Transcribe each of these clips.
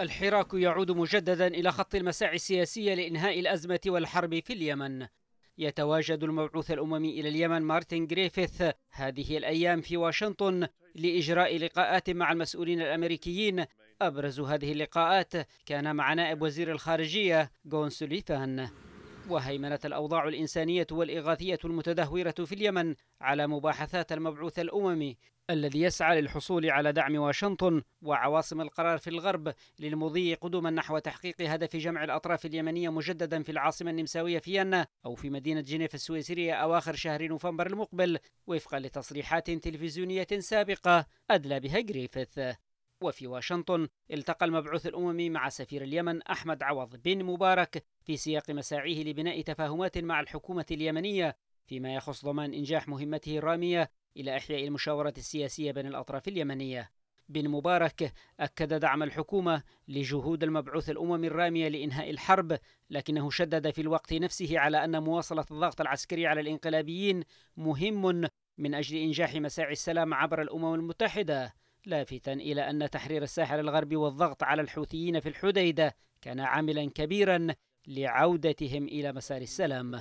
الحراك يعود مجددا إلى خط المساعي السياسية لإنهاء الأزمة والحرب في اليمن يتواجد المبعوث الأممي إلى اليمن مارتن جريفيث هذه الأيام في واشنطن لإجراء لقاءات مع المسؤولين الأمريكيين أبرز هذه اللقاءات كان مع نائب وزير الخارجية جون سوليفان وهيمنت الأوضاع الإنسانية والإغاثية المتدهورة في اليمن على مباحثات المبعوث الأممي الذي يسعى للحصول على دعم واشنطن وعواصم القرار في الغرب للمضي قدما نحو تحقيق هدف جمع الأطراف اليمنية مجددا في العاصمة النمساوية فيينا أو في مدينة جنيف السويسرية أواخر شهر نوفمبر المقبل وفقا لتصريحات تلفزيونية سابقة أدلى بها جريفيث وفي واشنطن التقى المبعوث الأممي مع سفير اليمن أحمد عوض بن مبارك في سياق مساعيه لبناء تفاهمات مع الحكومة اليمنية فيما يخص ضمان إنجاح مهمته الرامية إلى إحياء المشاورة السياسية بين الأطراف اليمنية بن مبارك أكد دعم الحكومة لجهود المبعوث الأممي الرامية لإنهاء الحرب لكنه شدد في الوقت نفسه على أن مواصلة الضغط العسكري على الإنقلابيين مهم من أجل إنجاح مساعي السلام عبر الأمم المتحدة لافتا إلى أن تحرير الساحل الغربي والضغط على الحوثيين في الحديدة كان عاملا كبيرا لعودتهم إلى مسار السلام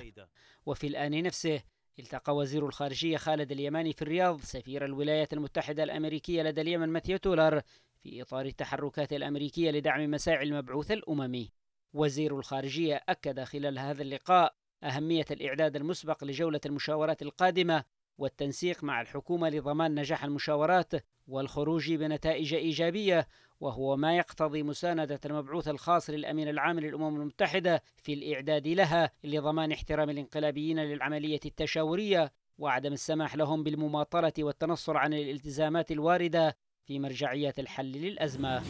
وفي الآن نفسه التقى وزير الخارجية خالد اليماني في الرياض سفير الولايات المتحدة الأمريكية لدى اليمن ماثيو تولر في إطار التحركات الأمريكية لدعم مساعي المبعوث الأممي وزير الخارجية أكد خلال هذا اللقاء أهمية الإعداد المسبق لجولة المشاورات القادمة والتنسيق مع الحكومة لضمان نجاح المشاورات والخروج بنتائج إيجابية وهو ما يقتضي مساندة المبعوث الخاص للأمين العام للأمم المتحدة في الإعداد لها لضمان احترام الانقلابيين للعملية التشاورية وعدم السماح لهم بالمماطلة والتنصر عن الالتزامات الواردة في مرجعية الحل للأزمة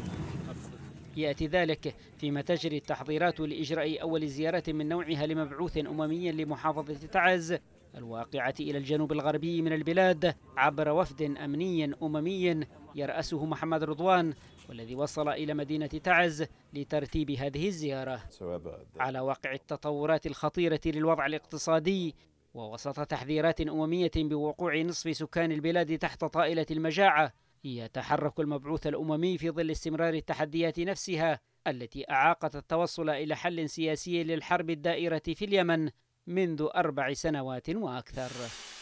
يأتي ذلك فيما تجري التحضيرات لإجراء أول زيارة من نوعها لمبعوث أممي لمحافظة تعز الواقعة إلى الجنوب الغربي من البلاد عبر وفد أمني أممي يرأسه محمد رضوان والذي وصل إلى مدينة تعز لترتيب هذه الزيارة على واقع التطورات الخطيرة للوضع الاقتصادي ووسط تحذيرات أممية بوقوع نصف سكان البلاد تحت طائلة المجاعة يتحرك المبعوث الأممي في ظل استمرار التحديات نفسها التي أعاقت التوصل إلى حل سياسي للحرب الدائرة في اليمن منذ أربع سنوات وأكثر